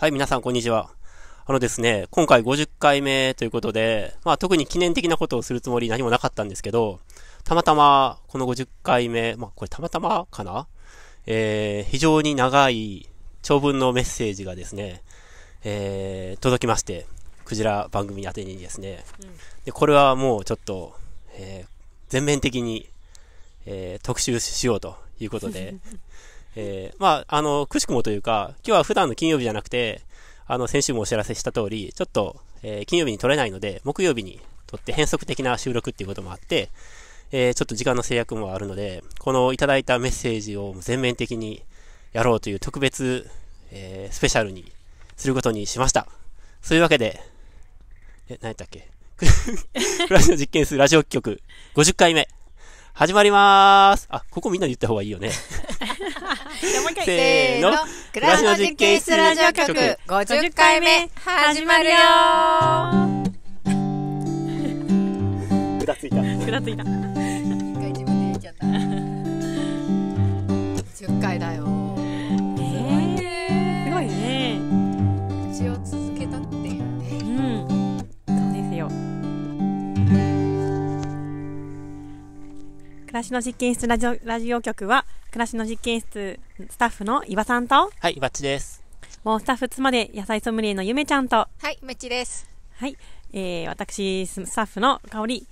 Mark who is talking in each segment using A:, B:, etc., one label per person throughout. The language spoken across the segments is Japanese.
A: はい、皆さん、こんにちは。あのですね、今回50回目ということで、まあ特に記念的なことをするつもり何もなかったんですけど、たまたまこの50回目、まあこれたまたまかなえー、非常に長い長文のメッセージがですね、えー、届きまして、クジラ番組宛てにですね。で、これはもうちょっと、えー、全面的に、えー、特集しようということで、えー、まあ、あの、くしくもというか、今日は普段の金曜日じゃなくて、あの、先週もお知らせした通り、ちょっと、えー、金曜日に撮れないので、木曜日に撮って変則的な収録っていうこともあって、えー、ちょっと時間の制約もあるので、このいただいたメッセージを全面的にやろうという特別、えー、スペシャルにすることにしました。そういうわけで、え、何やったっけク ラシの実験数ラジオ局50回目。始まりまーす。あ、ここみんなで言った方がいいよね。じ
B: ゃあもう一
C: せーの。暮らしの実験
A: 室ラジオ局
B: 50回目始まるよー。ぐ らついた。ぐらついた。一回自分で言っちゃった。10 回だよ。
D: 暮らしの実験室ラジオラジオ局は、暮らしの実験室スタッフの岩さんと、は
A: い、バッチです。
D: もうスタッフ妻で野菜ソムリエのゆめちゃんと、はい、むちです。はい、えー、私、スタッフの香り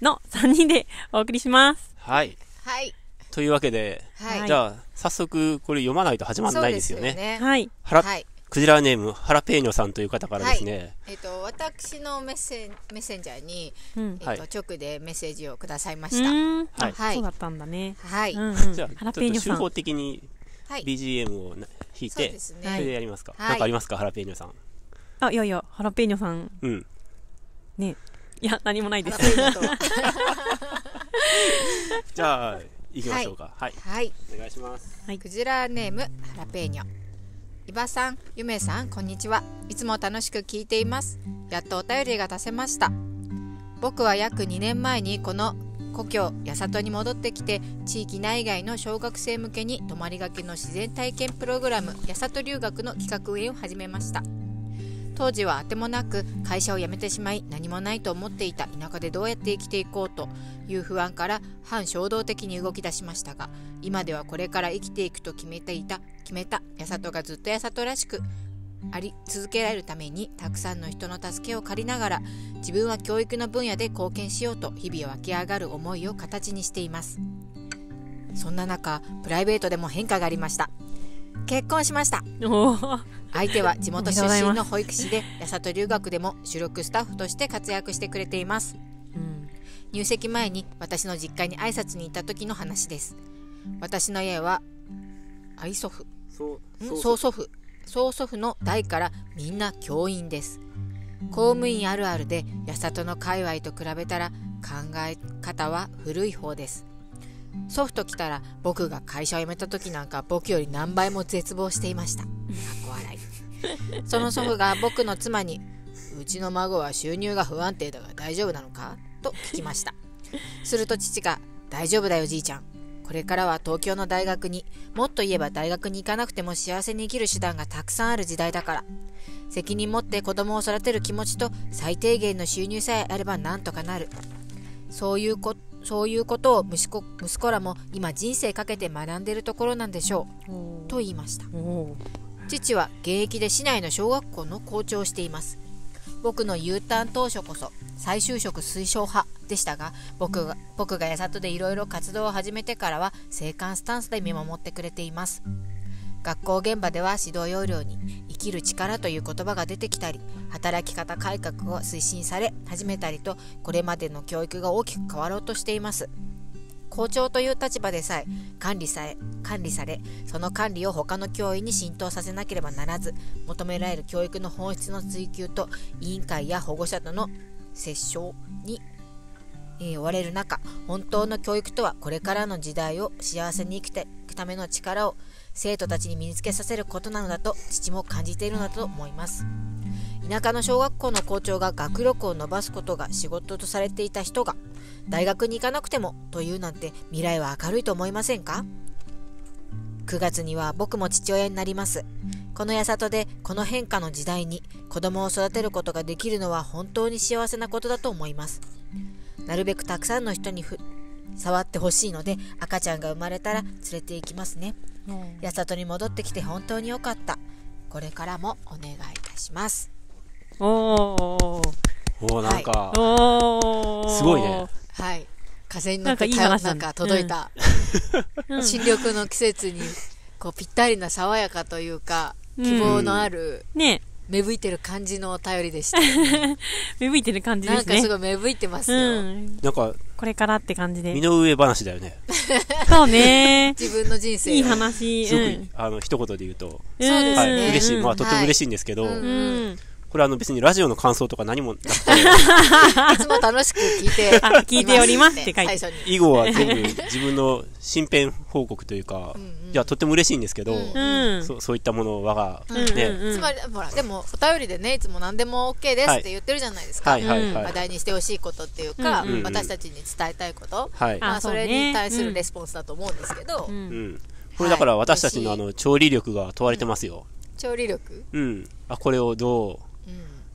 D: の3人でお送りします。
A: はい。はい。というわけで、はい、じゃあ、早速これ読まないと始まらないですよね。よねはい。はら、はい、クジラネームハラペーニョさんという方からですね、はい、
B: えっ、ー、と私のメッセメッセンジャーに、うん、えっ、ー、と直でメッセージをくださいました。はい、そうだったんだね。はい。
A: じゃあハラペーニョさん。手法的に BGM を弾いて、はい、そ、ね、れでやりますか。はい、なんかありますかハラペーニョさん。
D: あいやいやハラペーニョさん。うん。ね
B: いや何もないです。じゃあ行きましょうか。はい。はい。
E: お願いし
A: ます。
B: はい。クジラネームハラペーニョ。リバさん、ゆめさん、こんにちは。いつも楽しく聞いています。やっとお便りが出せました。僕は約2年前にこの故郷八里に戻ってきて地域内外の小学生向けに泊まりがけの自然体験プログラム八里留学の企画運営を始めました。当時はあてもなく会社を辞めてしまい何もないと思っていた田舎でどうやって生きていこうという不安から反衝動的に動き出しましたが今ではこれから生きていくと決めていた決めた八里がずっと八里らしくあり続けられるためにたくさんの人の助けを借りながら自分は教育の分野で貢献しようと日々湧き上がる思いを形にしていますそんな中プライベートでも変化がありました結婚しました相手は地元出身の保育士で八里留学でも主力スタッフとして活躍してくれています、うん、入籍前に私の実家に挨拶に行った時の話です私の家は愛祖父曽祖父曽祖父の代からみんな教員です公務員あるあるで八里の界隈と比べたら考え方は古い方です祖父と来たら僕が会社を辞めた時なんか僕より何倍も絶望していましたその祖父が僕の妻に「うちの孫は収入が不安定だが大丈夫なのか?」と聞きましたすると父が「大丈夫だよじいちゃんこれからは東京の大学にもっと言えば大学に行かなくても幸せに生きる手段がたくさんある時代だから責任持って子供を育てる気持ちと最低限の収入さえあればなんとかなるそういうこそういうことを息子息子らも今人生かけて学んでるところなんでしょうと言いました父は現役で市内の小学校の校長をしています僕の U ターン当初こそ再就職推奨派でしたが僕が僕がやさとでいろいろ活動を始めてからは静観スタンスで見守ってくれています学校現場では指導要領に生きる力という言葉が出てきたり働き方改革を推進され始めたりとこれまでの教育が大きく変わろうとしています校長という立場でさえ管理され管理されその管理を他の教員に浸透させなければならず求められる教育の本質の追求と委員会や保護者との折衝に、えー、追われる中本当の教育とはこれからの時代を幸せに生きていくための力を生徒たちに身につけさせることなのだと父も感じているのだと思います。田舎の小学校の校長が学力を伸ばすことが仕事とされていた人が大学に行かなくてもというなんて未来は明るいと思いませんか9月には僕も父親になりますこのやさとでこの変化の時代に子供を育てることができるのは本当に幸せなことだと思いますなるべくたくさんの人に触ってほしいので赤ちゃんが生まれたら連れて行きますね、うん、やさとに戻ってきて本当に良かったこれからもお願いいたしますお
A: おなんか、はい、すごいね
B: はい風に乗ってなんか届いた、うん、新緑の季節にこうぴったりな爽やかというか希望のある、うん、ね芽吹いてる感じのお便りでした、芽吹いてる感じですね
D: なんかすごい芽吹いてますよ、うん、なんかこれからって感じで身の
A: 上話だよね
D: そうね 自分の人生いい話、うん、す
A: ごあの一言で言うとそうですね、はい、嬉しいまあとても嬉しいんですけど、はい、うんこれあの別にラジオの感想とか何もなくて
B: いつも楽しく聞いて 聞いておりますって書いて以後は全部
A: 自分の身辺報告というか、いやとても嬉しいんですけど、そういったものを我が、ね、つまり
B: ほらでもお便りでねいつも何でも OK ですって言ってるじゃないですか、はいはい話題にしてほしいことっていうか、私たちに伝えたいこと、はい、まあ、それに対するレスポンスだと思うんですけど、う
A: ん、これだから私たちのあの調理力が問われてますよ、調理力うんあこれをどう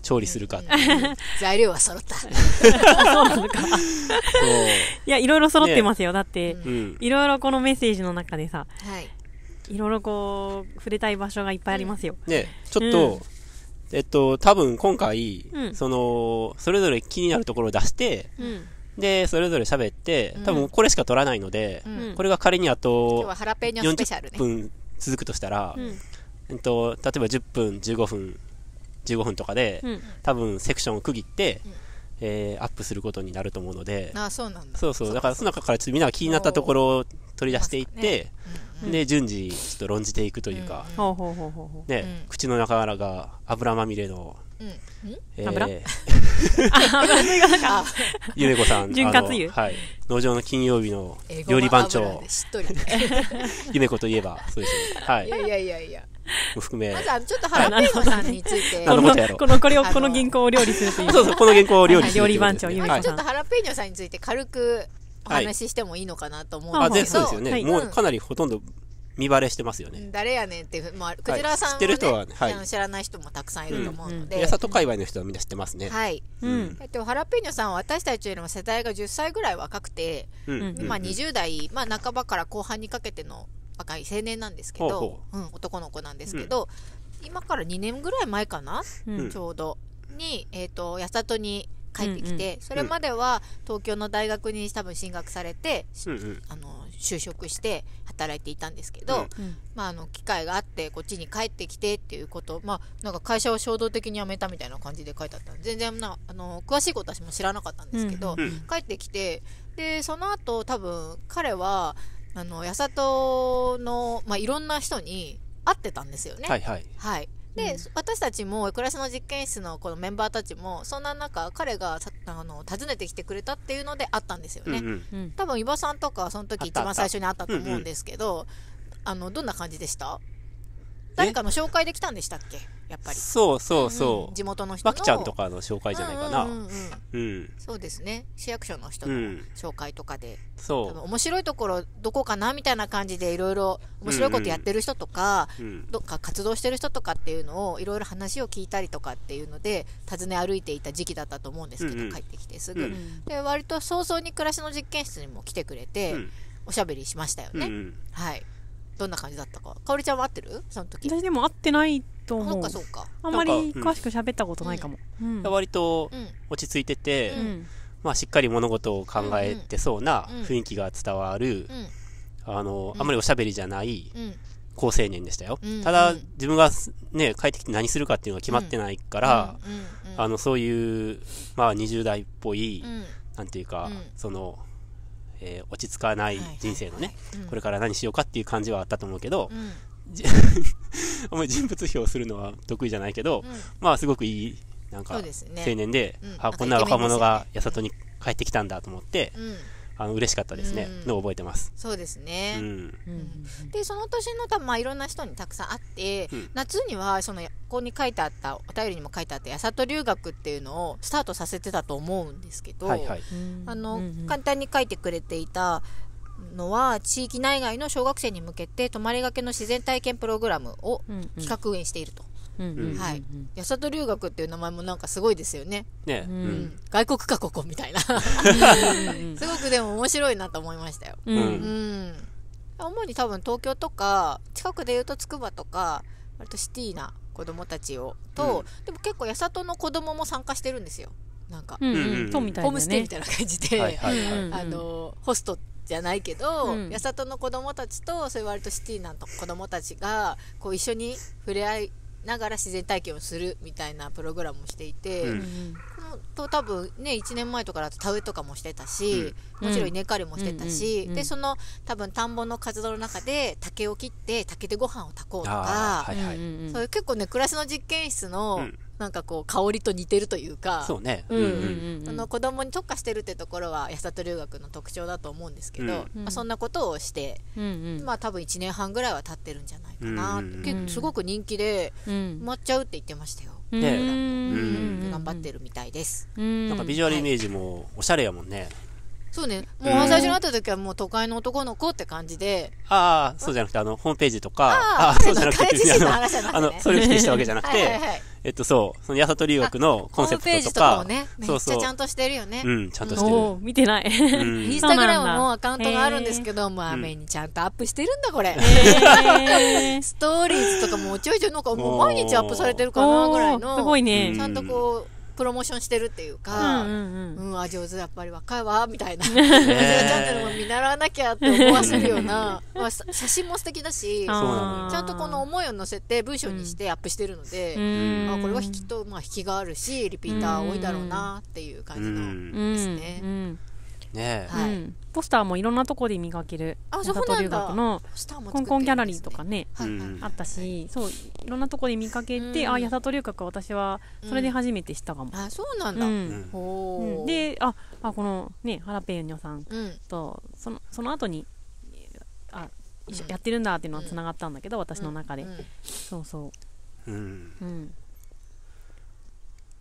A: 調理するか
B: 材料は揃った。そうなのか。いや、
A: いろいろ揃ってますよ。ね、だって、うん、
B: いろい
D: ろこのメッセージの中でさ、はい、いろいろこう、触れたい場所がいっぱいありますよ。うん、ね、
A: ちょっと、うん、えっと、多分今回、その、それぞれ気になるところを出して、で、それぞれ喋って、多分これしか取らないので、これが仮にあと、
E: 40分
A: 続くとしたら、えっと、例えば10分、15分、15分とかで、うん、多分セクションを区切って、うん、えー、アップすることになると思うのであそうなんだそうそうだからその中からみんなが気になったところを取り出していって、ね、で順次ちょっと論じていくというか、ね、口の中が油まみれの油
C: ゆめこさん、潤滑油はい、
A: 農場の金曜日の料理番長、
C: ゆ
A: めこといえば、そうですね、はい、いや
C: いやいやいや、
A: 含め、まずあのちょっとハラペさんについて、このこのこれを
D: この銀行を料理するという、そうそうこの銀行を料理
A: する、料理番長ゆめこさん、ちょっとハ
B: ラペーニョさんについて軽くお話ししてもいいのかなと思うんですけど、そうですよね、もうか
A: なりほとんど見バレしてますよね。
B: 誰やねんってまあ、クジラさん、ねはい、知は、い、知らない人もたくさんいると思うので。八、う、里、
A: んうん、界隈の人はみんな知ってますね。は
B: い。うん、えっと、ハラペーニョさんは私たちよりも世代が10歳ぐらい若くて、うん、今20代、まあ、半ばから後半にかけての若い青年なんですけど、うん、男の子なんですけど、今から2年ぐらい前かな、ちょうど。に、えっ、ー、と、八里に帰ってきて、うんうん、それまでは東京の大学に多分進学されて、うんうん、あの就職して働いていたんですけど、うん、まあ、あの機会があってこっちに帰ってきてっていうこと、まあ、なんか会社を衝動的に辞めたみたいな感じで書いてあった全然なあの詳しいことは私も知らなかったんですけど、うん、帰ってきてでその後多分彼はあの八里の、まあ、いろんな人に会ってたんですよね。はい、はいはいで、私たちも暮らしの実験室のこのメンバーたちもそんな中彼があの訪ねてきてくれたっていうのであったんですよね、うんうん、多分伊庭さんとかその時一番最初に会ったと思うんですけどあのどんな感じでした誰かの紹介できたんでしたっけやっぱりそうそうそう、うん、地元の人のちゃんとかの紹介じゃないかな、そうですね市役所の人の紹介とかで、うん、面白いところどこかなみたいな感じでいろいろ面白いことやってる人とか、うんうん、どっか活動してる人とかっていうのをいろいろ話を聞いたりとかっていうので訪ね歩いていた時期だったと思うんですけど、うんうん、帰ってきてすぐ、うん、で割と早々に暮らしの実験室にも来てくれて、おしゃべりしましたよ
C: ね、う
A: んうん、
B: はいどんな感じだったかかおりちゃんは合ってるその時私でも合ってない
D: と思うそうかそうかあんまり詳しく喋ったことないかも、うんうん、
A: 割と落ち着いてて、うん、まあ、しっかり物事を考えてそうな雰囲気が伝わる、あのあんまりおしゃべりじゃない、好青年でしたよ、ただ自分が、ね、帰ってきて何するかっていうのが決まってないから、あのそういう、まあ、20代っぽい、うん、なんていうか、そのえー、落ち着かない人生のね、これから何しようかっていう感じはあったと思うけど、うん、あんまり人物表するのは得意じゃないけど、うん、まあすごくいいなんか青年で、ねうん、あこんな若者がやさとに帰ってきたんだと思って、あの嬉しかったですね、うん、の覚えてます
B: そうですね、うん、うん、でその年のたまあいろんな人にたくさん会って、うん、夏にはそのここに書いてあったお便りにも書いてあったやさと留学っていうのをスタートさせてたと思うんですけど、はいはい、あの、うんうん、簡単に書いてくれていたのは地域内外の小学生に向けて泊まりがけの自然体験プログラムを企画運営していると。うんうんはい。八と留学っていう名前もなんかすごいですよね。ね、うん、外国かここみたいな。すごくでも面白いなと思いましたよ。うん。主に多分東京とか、近くで言うと筑波とか、割とシティな子供たちを、と、でも結構八との子供も参加してるんですよ。な
C: んか、ホー
B: ムステイみたいな感じで、あの、ホストじゃないけど、うん、八里の子供たちと、それ割とシティなん子供たちが、こう一緒に触れ合い、ながら自然体験をするみたいなプログラムをしていて、うん、と多分ね1年前とかだと田植えとかもしてたし、うん、もちろん稲刈りもしてたし、うん、でその多分田んぼの活動の中で竹を切って竹でご飯を炊こうとか、は
C: いはい、そう
B: いう結構ね暮らしの実験室の、うんなんかこう香りと似てるというかうんうの子供に特化してるってところは八里留学の特徴だと思うんですけど、うん、まあ、そんなことをして、うんうん、まあ多分1年半ぐらいは経ってるんじゃないか
C: な、うんうん、結構
B: すごく人気で、う埋まっちゃうって言ってましたよ。うね、頑張ってるみたいです、な
A: んかビジュアルイメージもおしゃれやもんね、はい
B: そうね。もう最初に会った時はもう都会の男の子って感じで。
A: ああ、そうじゃなくて、あの、ホームページとか、ああ、そうじゃなくて、別にあの、それを否定したわけじゃなくて、えっと、そう、その八里留学のコンセプトとか。ホームページとかをね、めっちゃちゃんと
B: してるよ
C: ね。
A: うん、ちゃんとしてる。見てない。インスタグ
B: ラムもアカウントがあるんですけど、もう雨にちゃんとアップしてるんだ、これ。ストーリーズとかもちょいちょいなんかもう毎日アップされてるかな、ぐらいの。すごいね。ちゃんとこう、プロモーションしてるっていうか、うん、うんうん、あ、上手、やっぱり若いわ、みたいな。チャンネルも見習わなきゃって思わせるような、まあ、写真も素敵だし、ちゃんとこの思いを乗せて文章にしてアップしてるので、あこれは引きと、まあ、引きがあるし、リピーター多いだろうなって
C: いう感じのです
D: ね。ね、はい、ポスターもいろんなとこで見かけるあ長門留学のコンコンギャラリーとかね、はあったしそういろんなとこで見かけて、うん、あ八里留学は私はそれで初めて知ったかも、うん、あそうなんだ、う
C: ん、
D: でああこのねハラペーニョさんと、そのその後にあ一緒やってるんだっていうのはつながったんだけど、私の中で、そうそ
C: ううん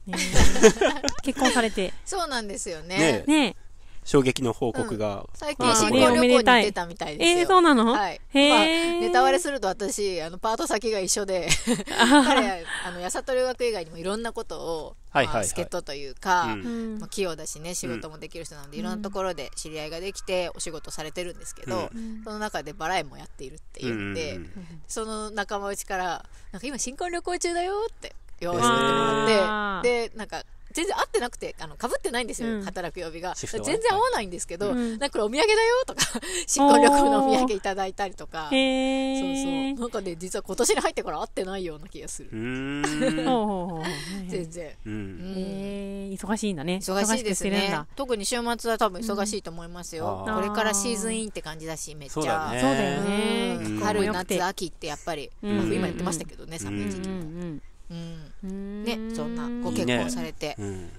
D: ね、結婚されて
B: そうなんですよねね
A: 衝撃の報告が、最近新婚
B: 旅行に出たみたいですよ。えー、そうなのはい。まあ、ネタ割れすると私、あの、パート先が一緒で、彼、あの、やさと留学以外にもいろんなことを、はい助っ人というか、まあ、器用だしね、仕事もできる人なので、いろんなところで知り合いができて、お仕事されてるんですけど、その中でバラエもやっているって言って、その仲間内から、なんか今新婚旅行中だよって、用意してもらって、で、なんか、全然合ってなくて、あの、被ってないんですよ、うん、働く曜日が。全然合わないんですけど、うん、なんかお土産だよとか、新婚旅行のお土産いただいたりとか、そうそう。なんかね、実は今年に入ってから合ってないような気がする。全然。
C: う
D: ん、忙しいんだね。忙しいですね。
B: 特に週末は多分忙しいと思いますよ。これからシーズンインって感じだし、めっちゃ。そうだよね。春、夏、秋ってやっぱり、まあ、冬もやってましたけどね、寒い時期も。うん、ねそんなご結婚されて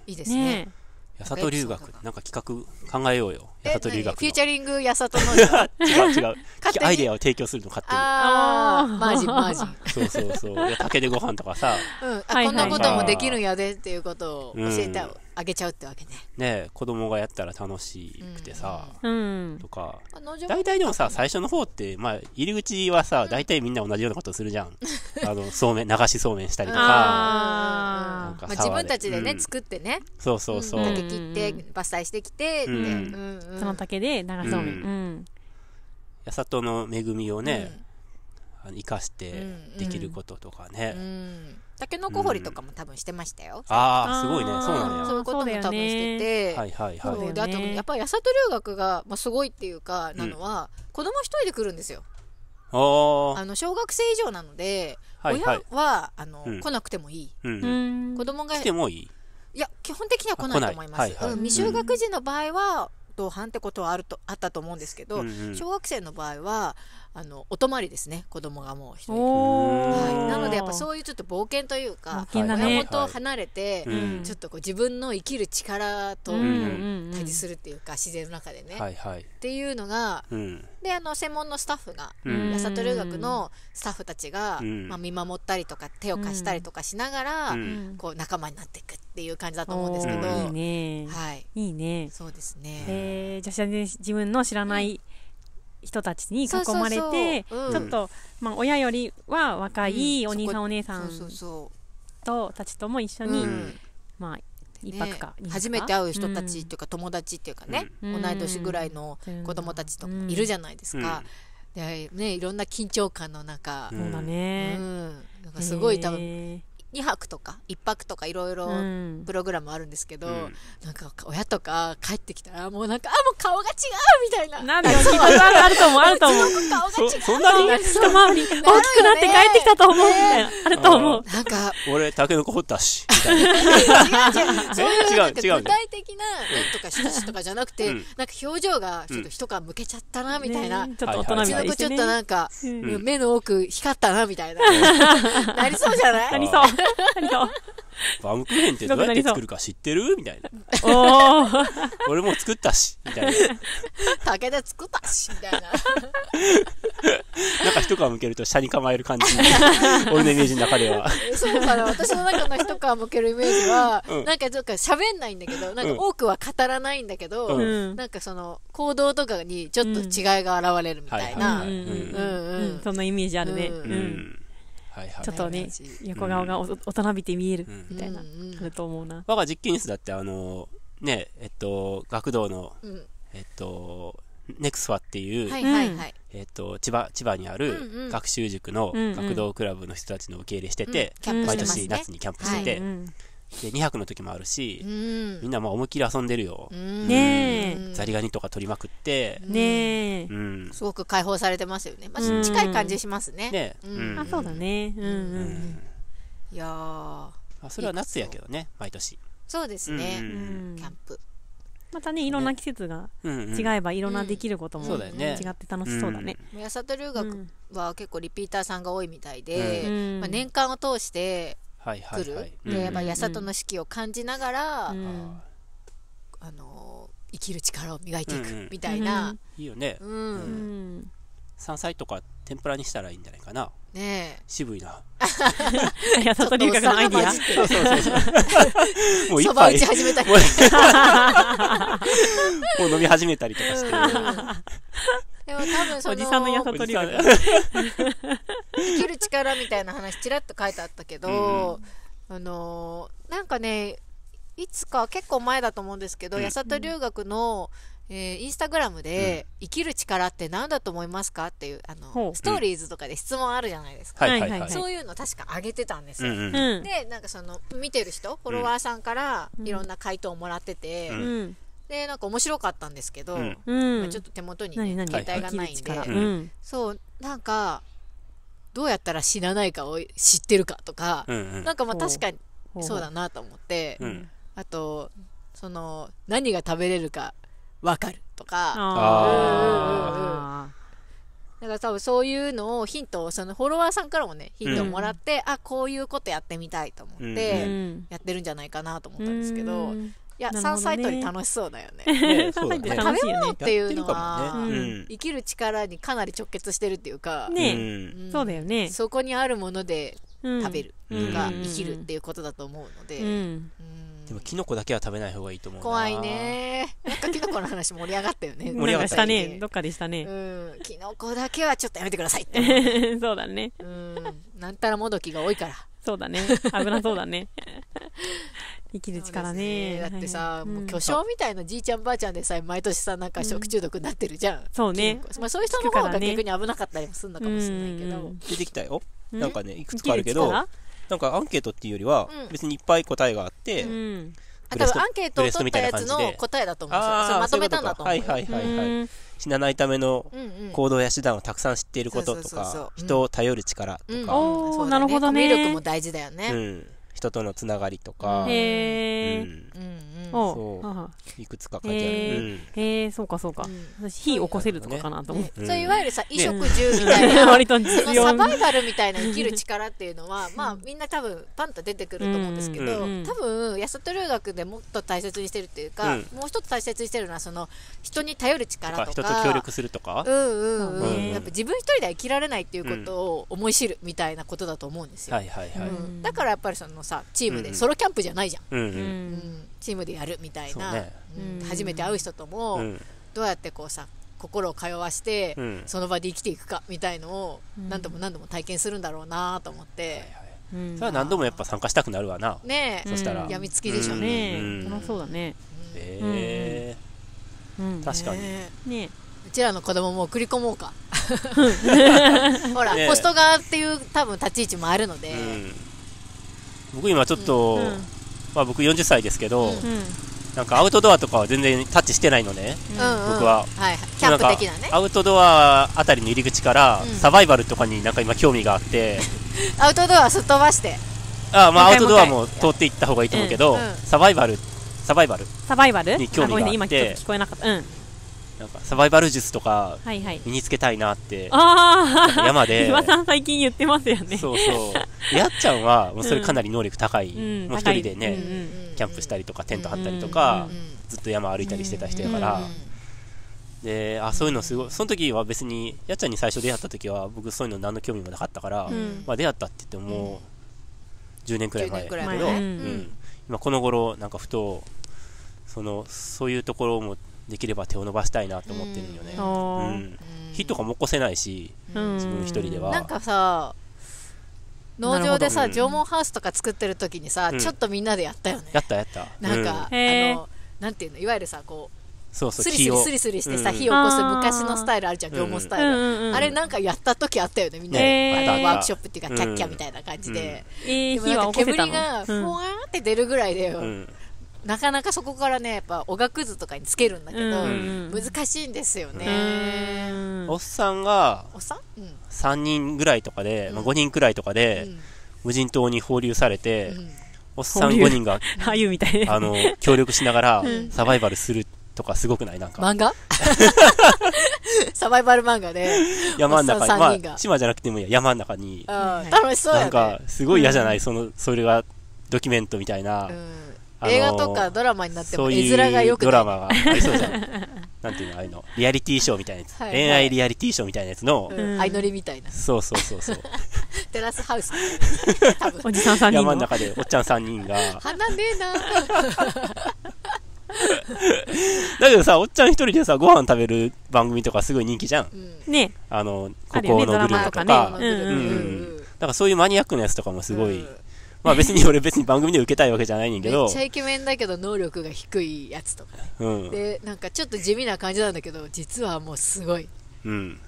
B: いい,、ですね八里留
A: 学なんか企画考えようよやさと留学フュー
B: チャリングやさと
A: の 違う違うアイデアを提供するの勝手に
B: ああマジマジ
C: そうそ
A: うそう竹でご飯とかさ、うん、あこんなこともできる
B: んやでっていうことを教えてあげちゃうってわけね、
A: うん、ね子供がやったら楽しくてさ、うん、とか大体でもさ最初の方ってまあ入り口はさ大体みんな同じようなことするじゃん あのそうめん流しそうめんしたりとか
B: まあ、自分たちでね、作ってね
A: そうそうそう竹切って
B: 伐採してきて、うんうんその竹で流そうめん、う
A: ん、八里の恵みをね、生かしてできることとかね、
B: たけのこ掘りとかも多分してましたよ、あ
A: あすごいねそうなんや。そういうことも多分してて、はいはいはい、であとやっ
B: ぱりやさと留学が、まあ、すごいっていうかなのは、うん、子供一人で来るんですよ
A: あ
B: の小学生以上なので、はいはい、親はあの、うん、来なくてもいい、うん、子供が来てもいいいや基本的には来ないと思います、はいはい、未就学児の場合は、同伴ってことはあるとあったと思うんですけど、うんうん、小学生の場合はあのお泊まりですね子供がもう一人はい、なのでやっぱそういうちょっと冒険というか、ね、親元を離れて、はい、ちょっとこう自分の生きる力と対峙するっていうか、自然の中でね、はいはい、っていうのが、うん、であの専門のスタッフが、うん、八留学のスタッフたちが、うん、まあ、見守ったりとか手を貸したりとかしながら、うん、こう仲間になっていくっていう感じだと思うんですけどいいね、はい、
D: いいねそうですね、えー、じゃあ自分の知らない、人たちに囲まれてちょっと、まあ、親よりは若いお兄さんお姉さんとたちとも一緒に、
B: まあ一泊か初めて会う人たちというか友達っていうかね、同い年ぐらいの子供たちといるじゃないですか。でね、いろんな緊張感の中、そうだね、なんかすごい多分、2泊とか1泊とかいろいろプログラムあるんですけど、うん、なんか親とか帰ってきたらもうなんかあもう顔が違うみたいななんできっあると思うあると思う 顔が違うそんなに一回り大きくなって帰ってきたと思うみたいな、ね、
D: あると思うな
A: んか俺たけのこ掘ったしな 違う違うそうう具体的なと
B: か親しとかじゃなくて、うん、なんか表情がちょっとけちゃったなみたいな、ね、ちょっと大人みたいな、ね、ちょっとなんか、うん、目の奥光ったなみたいな、なりそうじゃないなりそう
A: バウムクーヘンってどうやって作るか知ってるみたいな。お 俺も作ったし、みたいな。
B: 竹で作ったし、みたいな。なん
A: か一皮むけると下に構える感じ。俺のイメージの中では。
B: そうかな。私の中の一皮むけるイメージは、うん、なんかちょっと喋んないんだけど、なんか多くは語らないんだけど、うん、なんかその行動とかにちょっと違いが現れ
C: るみたいな。
D: うん、うん、うん。そんなイメージあるね。うんはいはい、ちょっとね横顔がお大人びて見えるみたいな、あると思うな我が実
A: 験室だってあのねえっと学童の、えっとネクスファっていう、はいはいはい、えっと千葉千葉にある学習塾の学童クラブの人たちの受け入れしてて、毎年夏にキャンプしてて、で2泊の時もあるし、うん、みんなもう思い切り遊んでるよ、うん、
B: ね
A: えザリガニとか取りまくってねうん、
B: すごく解放されてますよね、まあ、近い感じしますねね、うんあそうだねうん、うんいやま
D: あ、それは夏やけど
A: ね毎年そうですね、う
B: ん、キャンプまたねいろんな季
D: 節が違えばいろんなできることもうね違って楽しそうだね。
B: 宮里留学は結構リピーターさんが多いみたいで、まあ、年間を通して
C: はいはいでやっぱさと
B: の四季を感じながら、う
C: ん、あ
B: の生きる力を磨いていくみたいな、うんうん、いいよね、うん、う
A: ん、山菜とか天ぷらにしたらいいんじゃないかなねえ渋いな留学 のアイディアそば打ち始めたり もう飲み始めたりとかして、うん、でも
C: 多分そのおじさんの留学
B: 生きる力みたいな話ちらっと書いてあったけど、うん、あのなんかねいつか結構前だと思うんですけど、うん、八里留学の、えー、インスタグラムで、生きる力って何だと思いますかっていうあの、ストーリーズとかで質問あるじゃないですか、そういうの確か上げてたんですよ、でなんかその見てる人フォロワーさんからいろんな回答をもらってて、でなんか面白かったんですけど、ちょっと手元に、携帯がないんで、そうなんかどうやったら死なないかを知ってるかとか、うんうん、なんかまあ確かにそうだなと思って、うん、あとその何が食べれるか分かるとかだから多分そういうのをヒントをそのフォロワーさんからもねヒントをもらって、うん、あこういうことやってみたいと思ってやってるんじゃないかなと思ったんですけど、うん、いや、山菜採り楽しそうだよね。ねそうだね食べ物っていうのは、生きる力にかなり直結してるっていうか、ね、そうだよね。そこにあるもので食べるとか、生きるっていうことだと思うので、
E: うん
A: でもキノコだけは食べない方がいいと思う怖い
B: ねなんかキノコの話盛り上がったよね 盛
A: り上がったねどっか
D: でしたねう
B: んキノコだけはちょっとやめてくださいって
D: そうだねうん
B: なんたらもどきが多いからそうだね。危なそうだね。生きる力ね、ね、だってさ、はい、もう巨匠みたいなじいちゃんばあちゃんでさえ毎年さなんか食中毒になってるじゃん、うん、そうね、まあ、そういう人の方が逆に危なかったりもするのかもしれな
A: いけど、ね、出てきたよなんかねいくつかあるけどなんかアンケートっていうよりは、別にいっぱい答えがあって、うん、あ多分アンケートを取ったやつの
B: 答えだと思うそよ。まとめたんだと思うはいはいはいはい、
A: 死なないための行動や手段をたくさん知っていることとか、人を頼る力と
B: か、うんなるほどね。コ力も大事だよね。
A: うん、人とのつながりとか、うんそういくつか書いてある
D: へえそうかそうか火起こせるとかかなと思ってそういわゆるさ衣
B: 食住みたいな そのサバイバルみたいな生きる力っていうのはまあみんな多分パンと出てくると思うんですけど多分安戸留学でもっと大切にしてるっていうかもう一つ大切にしてるのはその人に頼る力とか人と協力
A: するとかうんうんうんやっぱ自
B: 分一人では生きられないっていうことを思い知るみたいなことだと思うんですよだからやっぱりそのさチームでソロキャンプじゃないじゃ
C: ん
B: チームでやるみたいな、ねうん、初めて会う人とも、どうやってこうさ心を通わして、その場で生きていくかみたいのを何度も何度も体験するんだろうなと思って。
A: それは何度もやっぱ参加したくなるわな。
B: ねそしたら。やみつきでしょうね。楽そうだね。
A: ええ。確かに。
B: ねうちらの子供も送り込もうか。ほら、ホスト側っていう多分立ち位置もあるので。
A: 僕今ちょっとまあ、僕40歳ですけど、なんかアウトドアとかは全然タッチしてないのね、僕は、
C: キャンプ的なね
A: アウトドアあたりの入り口からサバイバルとかになんか今興味があって、
B: アウトドアすっ飛ばして
A: あまあアウトドアも通っていった方がいいと思うけど、サバイバルサバイバル
B: サバイバルに興味
A: があって今聞こえなかった、なんかサバイバル術とか身につけたいなって、
D: はいはい、山でさん最近言ってますよねそうそ
A: うやっちゃんは もうそれかなり能力高い、うん、もう一人でね、
E: う
A: ん、キャンプしたりとかテント張ったりとか、うん、ずっと山歩いたりしてた人やから、であそういうのすごいその時は別にやっちゃんに最初出会った時は僕そういうの何の興味もなかったから、まあ、出会ったって言ってもう10年くらい前だけど、今この頃なんかふとそのそういうところもできれば手を伸ばしたいなと思ってるよね、うん火とかも起こせないし、自分一人ではなん
B: かさ
A: 農場でさ、縄文
B: ハウスとか作ってる時にさ、ちょっとみんなでやったよ
A: ねやったやったなんか、あの
B: なんていうのいわゆるさこう
A: そうそうスリスリスリスリしてさ、火を起こ
B: す昔のスタイルあるじゃん、縄文スタイル、あれなんかやった時あったよね、みんなで、ワークショップっていうか、キャッキャみたいな感じで、でもなんか煙がふわーって出るぐらいだんなかなかそこからねやっぱおがくずとかにつけるんだけど、難しいんですよね
A: おっさんがおさん、3人ぐらいとかで、まあ、5人くらいとかで、無人島に放流されて、おっさん5人が、あの、協力しながら、サバイバルするとかすごくないなんか。
B: 漫画サバイバル漫画で。
A: 山の中に、ま島じゃなくてもいいや、山の中に。
B: 楽しそうや、なん
A: か、すごい嫌じゃない、その、それが、ドキュメントみたいな。映画とかドラマになっても絵面がよくドラマがありそうじゃん なんていうのあのリアリティーショーみたいなやつ、はい、恋愛リアリティーショーみたいなやつの、相乗りみたいなそうそうそうそう テラスハウス おじさん3人山の中でおっちゃん3人がねえなだけどさおっちゃん一人でさご飯食べる番組とかすごい人気じゃん、うん、ねあのここのグルメとか、とかうんだからそういうマニアックなやつとかもすごい、うんまあ別に俺別に番組で受けたいわけじゃないんけど。めっちゃイ
B: ケメンだけど能力が低いやつとか
A: ね。うん。で、
B: なんかちょっと地味な感じなんだけど、実はもうすごい。うん。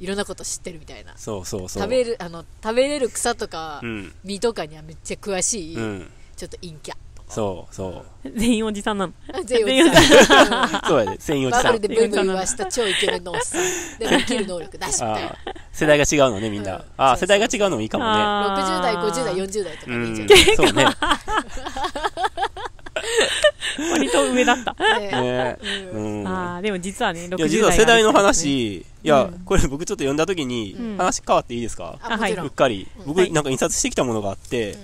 B: いろんなこと知ってるみたいな。
A: そうそうそう。食べ
B: る、あの、食べれる草とか、実とかにはめっちゃ詳しい、うん、ちょっと陰キャ。
A: そうそ
D: う全員おじさんなの全員おじ
B: さん そうやで全員おじバさブんルでブーブ言わした超イケメンのおっさんでも生きる能力出して。
A: 世代が違うのねみんな、あ世代が違うのもいいかも
B: ね60代50代40代
A: とかいいじゃそうね
B: 割と上
E: だった
A: ねでも実はね60代実は世代の話、いや、これ僕ちょっと読んだ時に、話変わっていいですか、うっかり、僕なんか印刷してきたものがあって、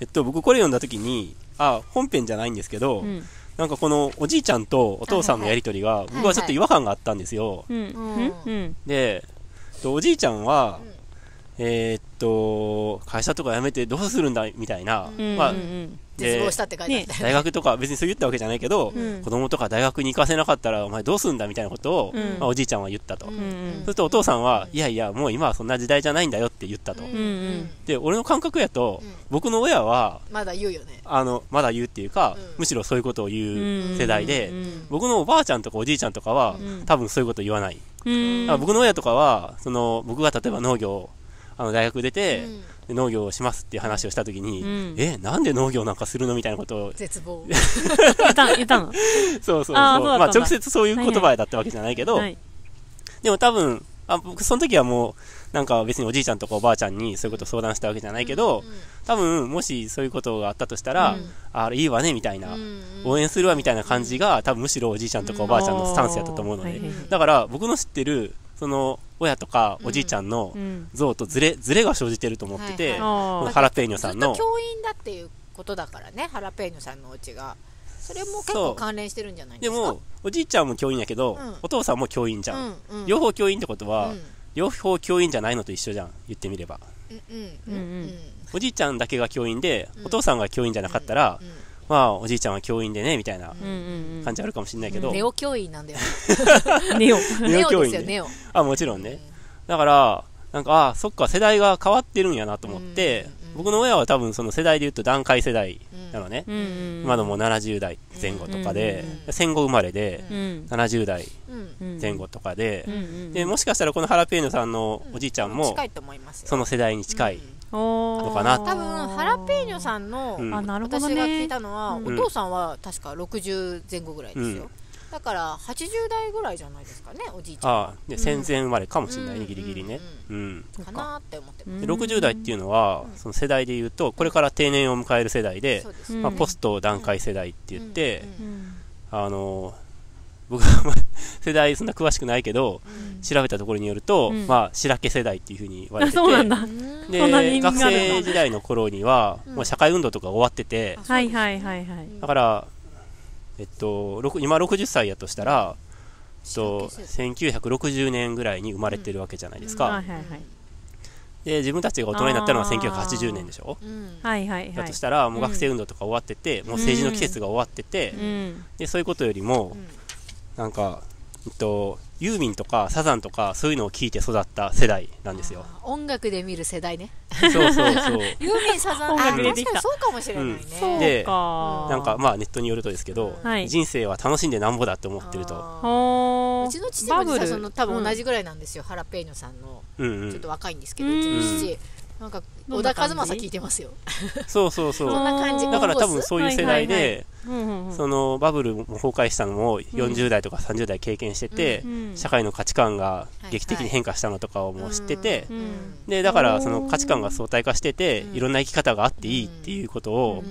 A: えっと僕これ読んだ時にあ本編じゃないんですけど、うん、なんかこのおじいちゃんとお父さんのやり取りが僕はちょっと違和感があったんですよ、でおじいちゃんは、えー、っと会社とか辞めてどうするんだみたいな、まあ、絶望した
C: って書ね、大
A: 学とか別にそう言ったわけじゃないけど、うん、子供とか大学に行かせなかったらお前どうすんだみたいなことを、うんまあ、おじいちゃんは言ったと、う
E: んうん、そうする
A: とお父さんは、いやいやもう今はそんな時代じゃないんだよって言ったと、うんうん、で俺の感覚やと、僕の親は
B: まだ言うよね
A: あのまだ言うっていうか、むしろそういうことを言う世代で、僕のおばあちゃんとかおじいちゃんとかは、多分そういうこと言わない、僕の親とかはその僕が例えば農業あの大学出て、うん、農業をしますっていう話をした時に、うん、えなんで農業なんかするのみたいなことを
C: 絶望 言
A: ったのそうそうそうまあ、直接そういう言葉だったわけじゃないけど、はいはい、でも多分あ僕その時はもうなんか別におじいちゃんとかおばあちゃんにそういうこと相談したわけじゃないけど、うんうん、多分もしそういうことがあったとしたら、うん、あいいわねみたいな、うんうん、応援するわみたいな感じが多分むしろおじいちゃんとかおばあちゃんのスタンスやったと思うので、うんはいはい、だから僕の知ってるその親とかおじいちゃんの像とずれ,、ずれが生じてると思ってて、はいはい、ハラペーニョさんの教
B: 員だっていうことだからねハラペーニョさんのお家がそれも結構関連してるんじゃないで
A: すかでもおじいちゃんも教員やけど、うん、お父さんも教員じゃん、うんうん、両方教員ってことは、うん、両方教員じゃないのと一緒じゃん言ってみれば、おじいちゃんだけが教員で、お父さんが教員じゃなかったら、うんうんうんまあ、おじいちゃんは教員でね、みたいな感じあるかもしれないけど。うんうんうん、ネオ
B: 教員なんだよ。ネオ。ネオ教員、ね、ネオ。
A: あ、もちろんね。だから、なんか、あ、そっか、世代が変わってるんやなと思って、うんうん僕の親は多分その世代で言うと段階世代なのね。うんうん今のもう70代前後とかで、うんうんうん、戦後生まれで、うん、70代前後とかで、うんうん、で、もしかしたらこのハラペーノさんのおじいちゃんも、その世代に近い。うんうん
C: のかな多分ハラペ
B: ーニョさんの、うん、あなるほど、私が聞いたのは、うん、お父さんは確か60前後ぐらいですよ、だから80代ぐらいじゃないですかねおじいちゃん
A: ああ戦前生まれかもしれないね、ギリギリね、うんかな
B: って思ってま
E: す60
A: 代っていうのは、その世代でいうとこれから定年を迎える世代で、まあ、ポスト段階世代って言って、あの僕は世代そんな詳しくないけど、調べたところによると、うん、まあ白毛世代っていうふうに言われててで学生時代の頃には、もう社会運動とか終わってて、
D: はいはいはいはいだ
A: からえっと今60歳やとしたら、えっと、1960年ぐらいに生まれてるわけじゃないですか、はいはいで自分たちが大人になったのは1980年でしょ、う
D: ん、はいはい、だとしたらもう学生運
A: 動とか終わってて、うん、もう政治の季節が終わってて、うん、でそういうことよりも、なんか、えっと、ユーミンとかサザンとかそういうのを聞いて育った世代なんですよ
B: 音楽で見る世代ね
A: そうそうそう ユー
B: ミンサザンあ確かにそうかもしれないね、うん、でな
A: んかまあネットによるとですけど、はい、人生は楽しんでなんぼだって思ってると
B: うちの父もその多分同じぐらいなんですよ、うん、ハラペイニさん
A: の、うんうん、ちょっと
B: 若いんですけどうちの父、なんか小田和正聞いてますよ
A: そうそうそうだから多分そういう世代で、そのバブルも崩壊したのも40代とか30代経験してて、社会の価値観が劇的に変化したのとかをもう知ってて、でだからその価値観が相対化してて、いろんな生き方があっていいっていうことを、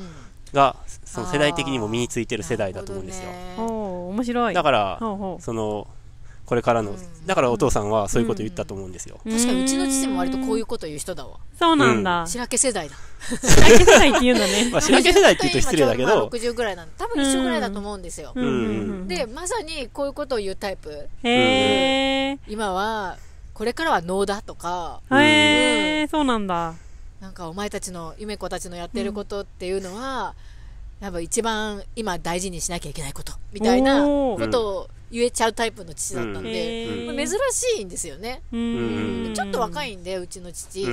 A: がその世代的にも身についてる世代だと思うんですよ。面白いだからそのこれからの、だからお父さんはそういうこと言ったと思うんですよ、確かにうちの父も割とこういう
B: こと言う人だわそうなんだ、白毛世代だ白毛世代って言うのね、まあ、白毛世代って言うと失礼だけど60ぐらいなん多分一緒ぐらいだと思うんですよ、でまさにこういうことを言うタイプへえ、今はこれからは能だとかへえ、そうなんだなんかお前たちの夢子たちのやってることっていうのは、っぱ一番今大事にしなきゃいけないことみたいなことを言えちゃうタイプの父だったんで、うん、珍しいんですよね、うん、ちょっと若いんでうちの父、う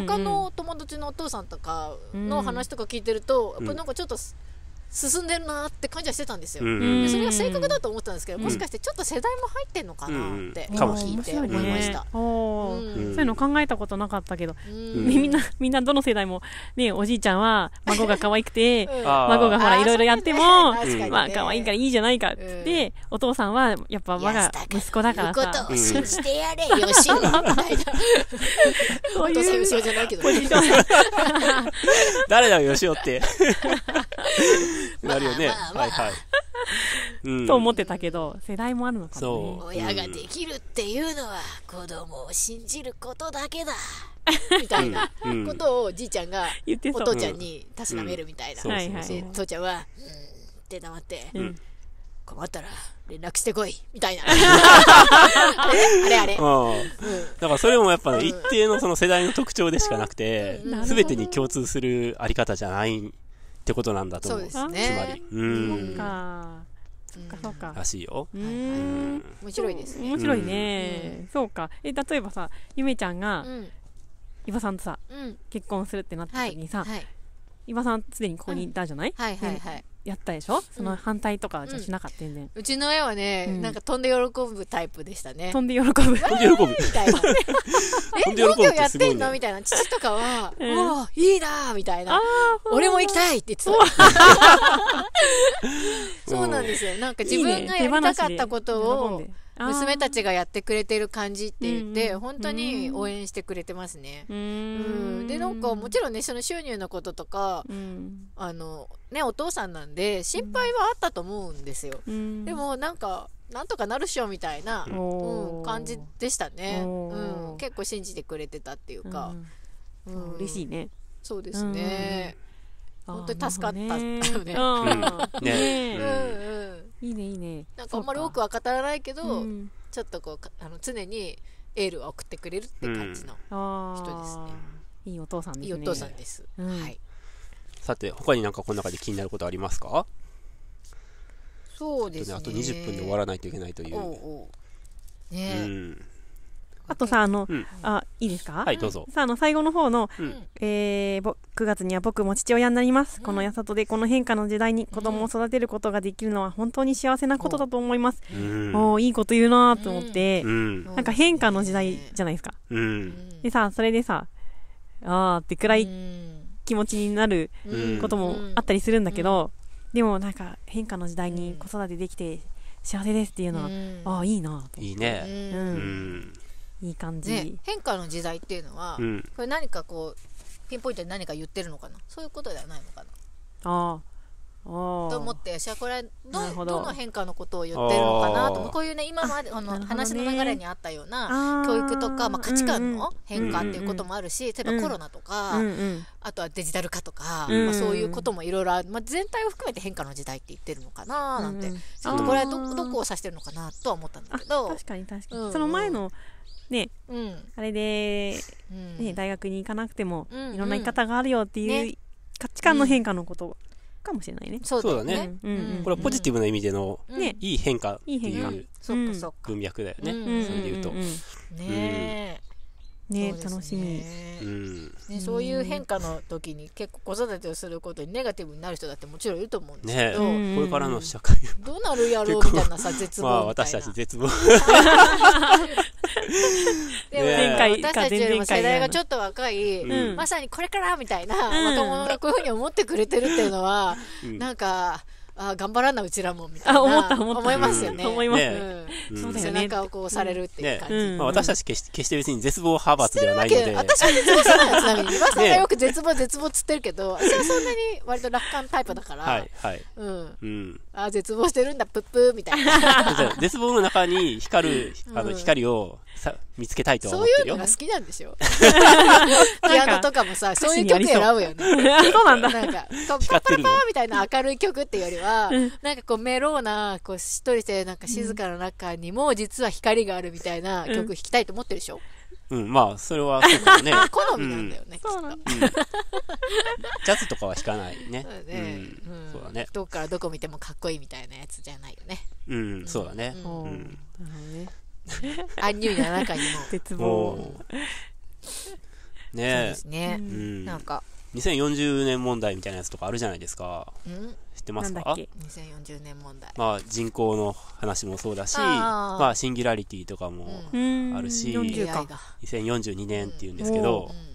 B: ん、他の友達のお父さんとかの話とか聞いてると、やっぱなんかちょっと進んでるなって感じはしてたんですよ、でそれが性格だと思ったんですけどもしかしてちょっと世代も入ってんの
D: かなって聞いて思い
B: ました、そ
D: ういうの考えたことなかったけど、みんなみんなどの世代も、ね、おじいちゃんは孫が可愛くて、孫がほらいろいろやっても、まあ可愛いからいいじゃないかって、お父さんはやっぱ我が息子だからさことを信
C: じてやれよしみたいな お父さんよじゃないけど
A: 誰だよよしおって なるよね。まあまあはいはい。と思
D: ってたけど、世代もあるのかも、ね、親がで
B: きるっていうのは、子供を信じることだけだ。みたいなことをじいちゃんがお父ちゃんにたしなめるみたいな。父ちゃんは、うんって黙って、うん、困ったら連絡してこいみたいな。
C: あれあれ
A: だからそれもやっぱ、一定のその世代の特徴でしかなくて、すべてに共通するあり方じゃないってことなんだと思う。そうですね。つまり。うん。
E: そっかそっ
D: か。らしい
A: よ。面
D: 白いですね。面白いね。そうか。え例えばさ、ゆめちゃんが伊庭さんとさ結婚するってなった時にさ、伊庭さんすでにここにいたじゃない？はいはいはい。やったでしょその反対とかじゃしなかった全然、うちの
B: 親はね、うんなんか飛んで喜ぶタイプでしたね飛んで喜ぶ飛んで喜ぶみたいなえ飛ん農業やってんのみたいな父とかは「うんいいな」みたいな「俺も行きたい」って言ってた そうなんですよなんか自分がやりたかったことを娘たちがやってくれてる感じって言って、本当に応援してくれてますね。うん、でなんかもちろんねその収入のこととか、あのねお父さんなんで心配はあったと思うんですよ。でもなんかなんとかなるっしょみたいな、うん、感じでしたね、うん、結構信じてくれてたっていうか、
D: うん嬉しいね
B: そうですね、本当に助かったよね。いいねいいね。なんかあんまり多くは語らないけど、ちょっとこうあの常にエールを送ってくれ
A: るって感じの
B: 人ですね。いいお父さんですいいお父さんです。はい。
A: さて他になんかこの中で気になることありますか？
B: そうですね。あと
A: 20分で終わらないといけないという。
D: ね。あとさ、あの、うん、あ、いいですかはい、どうぞ。さ、あの、最後の方の、うん、えー、9月には僕も父親になります。このやさとでこの変化の時代に子供を育てることができるのは本当に幸せなことだと思います。おおいいこと言うなと思って、なんか変化の時代じゃないですか。でさ、それでさ、あーって暗い気持ちになることもあったりするんだけど、でもなんか変化の時代に子育てできて幸せですっていうのは、ああ、いいなと。いいね。
E: うん
D: いい感
B: じ、ね、変化の時代っていうのは、うん、これ何かこうピンポイントで何か言ってるのかなそういうことではないのかな
D: ああと思っ
B: て私はこれどどの変化のことを言ってるのかなとこういうね今まであの、話の流れにあったような教育とか、まあ、価値観の変化っていうこともあるし、例えばコロナとか、うんうん、あとはデジタル化とか、うんうん、まあ、そういうこともいろいろまあ、全体を含めて変化の時代って言ってるのかななんて、うんん、ちょっとこれはどどこを指してるのかなとは思ったんだけど確かに
C: 確かに、うんうん、その前
B: のね、うん、
D: あれで、ね、大学に行かなくても、いろんな生き方があるよっていう、価値観の変化のことかもしれないね。そうだね。これはポジテ
A: ィブな意味での、いい変化っていう文脈だよね。それで言うと。ね
B: ね、ね、楽しみ、うんね、そういう変化の時に結構子育てをすることにネガティブになる人だってもちろんいると思うんですけど、ね、これからの社会どうなるやろうみたいなさ絶望まあ私たち絶望
A: でも、ね、私たちよりも世代がち
B: ょっと若い、うん、まさにこれからみたいな若者がこういうふうに思ってくれてるっていうのは、うん、なんか。うんあ頑張らなうちらもみたいな思った思った思いますよね、思いますねそうだね背中をこうされるっ
A: ていう感じ、私たち決して決して別に絶望派閥ではないので私は絶
B: 望しないよちなみに岩さんがよく絶望絶望つってるけど私はそんなに割と楽観タイプだからはい
A: はいうんうん、
B: あ絶望してるんだプップーみたい
A: な 絶望の中に光るあの光をさ見つけたいと思ってるよ。そういうのが
B: 好きなんでしょ ピアノとかもさ、そういう曲選ぶよね。そうなんだ。なんか、こう、パラパラパみたいな明るい曲っていうよりは、なんかこうメローな、こうしっとりしてなんか静かな中にも実は光があるみたいな曲弾きたいと思ってるでしょ、
A: うん、うん、まあ、それはそうだね。好みなんだよね、うん、きっと。うん、ジャズとかは弾かないね。そうだね。そうだね。ど
B: こからどこ見てもかっこいいみたいなやつじゃないよね。
A: うん、そうだね。うん。
E: ア ンニュイな中にも。絶望。ねえ。ね。うん、なんか。
A: 2040年問題みたいなやつとかあるじゃないですか。知ってますか
B: ?2040 年問題。
A: まあ人口の話もそうだし、あまあシンギュラリティとかもあるし、うん、2042年っていうんですけど、うん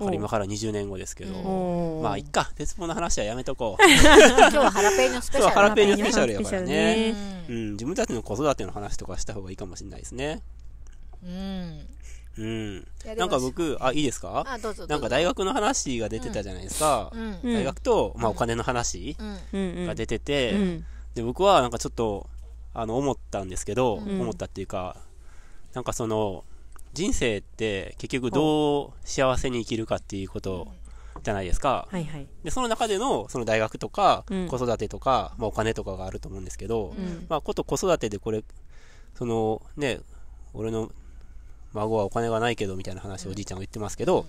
A: だから今から20年後ですけど、まあ、いっか、鉄棒の話はやめとこう。今日はハラペーニョスペシャル。ハラペーニョスペシャルやからね。うん、自分たちの子育ての話とかした方がいいかもしれないですね。うん。うん、なんか僕、あ、いいですかなんか大学の話が出てたじゃないですか。大学と、まあ、お金の話が出てて、で、僕はなんかちょっと、あの、思ったんですけど、思ったっていうか、なんかその、人生って結局どう幸せに生きるかっていうことじゃないですか、はいはい、でその中でのその大学とか子育てとか、うん、まあ、お金とかがあると思うんですけど、うん、まあ、こと子育てでこれそのね俺の孫はお金がないけどみたいな話をおじいちゃんが言ってますけど、